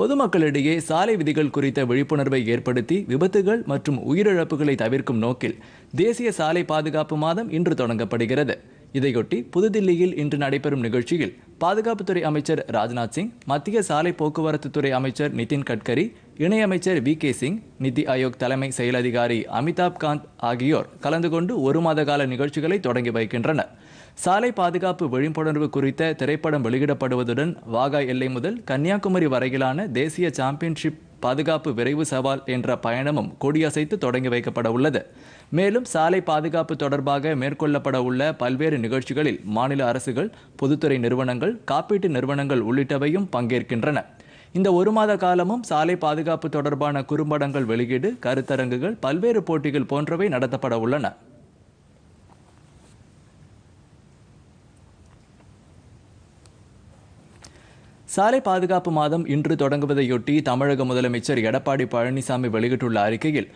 பொதுமக்களிடையே சாலை விதிகள் குறித்த விழிப்புணர்வை ஏற்படுத்தி விபத்துகள் மற்றும் உயிரிழப்புகளை தவிர்க்கும் நோக்கில் தேசிய சாலை பாதுகாப்பு மாதம் இன்று தொடங்கப்படுகிறது இதையொட்டி புதுதில்லியில் இன்று நடைபெறும் நிகழ்ச்சியில் பாதுகாப்புத்துறை அமைச்சர் ராஜ்நாத் சிங் மத்திய சாலை போக்குவரத்துத்துறை அமைச்சர் நிதின் கட்கரி இணையமைச்சர் வி கே சிங் நிதி ஆயோக் தலைமை செயல் அதிகாரி அமிதாப் காந்த் ஆகியோர் கலந்து கொண்டு ஒரு மாத கால நிகழ்ச்சிகளை தொடங்கி வைக்கின்றனர் சாலை பாதுகாப்பு விழிப்புணர்வு குறித்த திரைப்படம் வெளியிடப்படுவதுடன் வாகா எல்லை முதல் கன்னியாகுமரி வரையிலான தேசிய சாம்பியன்ஷிப் பாதுகாப்பு விரைவு சவால் என்ற பயணமும் கொடியசைத்து தொடங்கி வைக்கப்பட உள்ளது மேலும் சாலை பாதுகாப்பு தொடர்பாக மேற்கொள்ளப்பட உள்ள பல்வேறு நிகழ்ச்சிகளில் மாநில அரசுகள் பொதுத்துறை நிறுவனங்கள் காப்பீட்டு நிறுவனங்கள் உள்ளிட்டவையும் பங்கேற்கின்றன இந்த ஒரு மாத காலமும் சாலை பாதுகாப்பு தொடர்பான குறும்படங்கள் வெளியீடு கருத்தரங்குகள் பல்வேறு போட்டிகள் போன்றவை நடத்தப்பட உள்ளன சாலை பாதுகாப்பு மாதம் இன்று தொடங்குவதையொட்டி தமிழக முதலமைச்சர் எடப்பாடி பழனிசாமி வெளியிட்டுள்ள அறிக்கையில்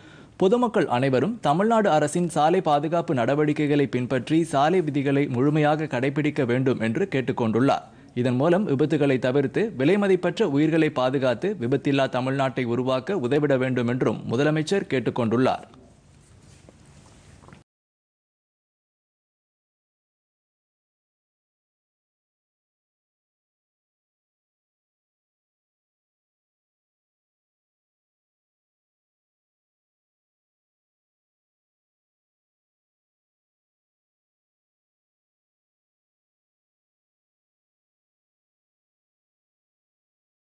பொதுமக்கள் அனைவரும் தமிழ்நாடு அரசின் சாலை பாதுகாப்பு நடவடிக்கைகளை பின்பற்றி சாலை விதிகளை முழுமையாக கடைபிடிக்க வேண்டும் என்று கேட்டுக்கொண்டுள்ளார் இதன் மூலம் விபத்துகளை தவிர்த்து விலைமதிப்பற்ற உயிர்களை பாதுகாத்து விபத்தில்லா தமிழ்நாட்டை உருவாக்க உதவிட வேண்டும் என்றும் முதலமைச்சர் கேட்டுக்கொண்டுள்ளார்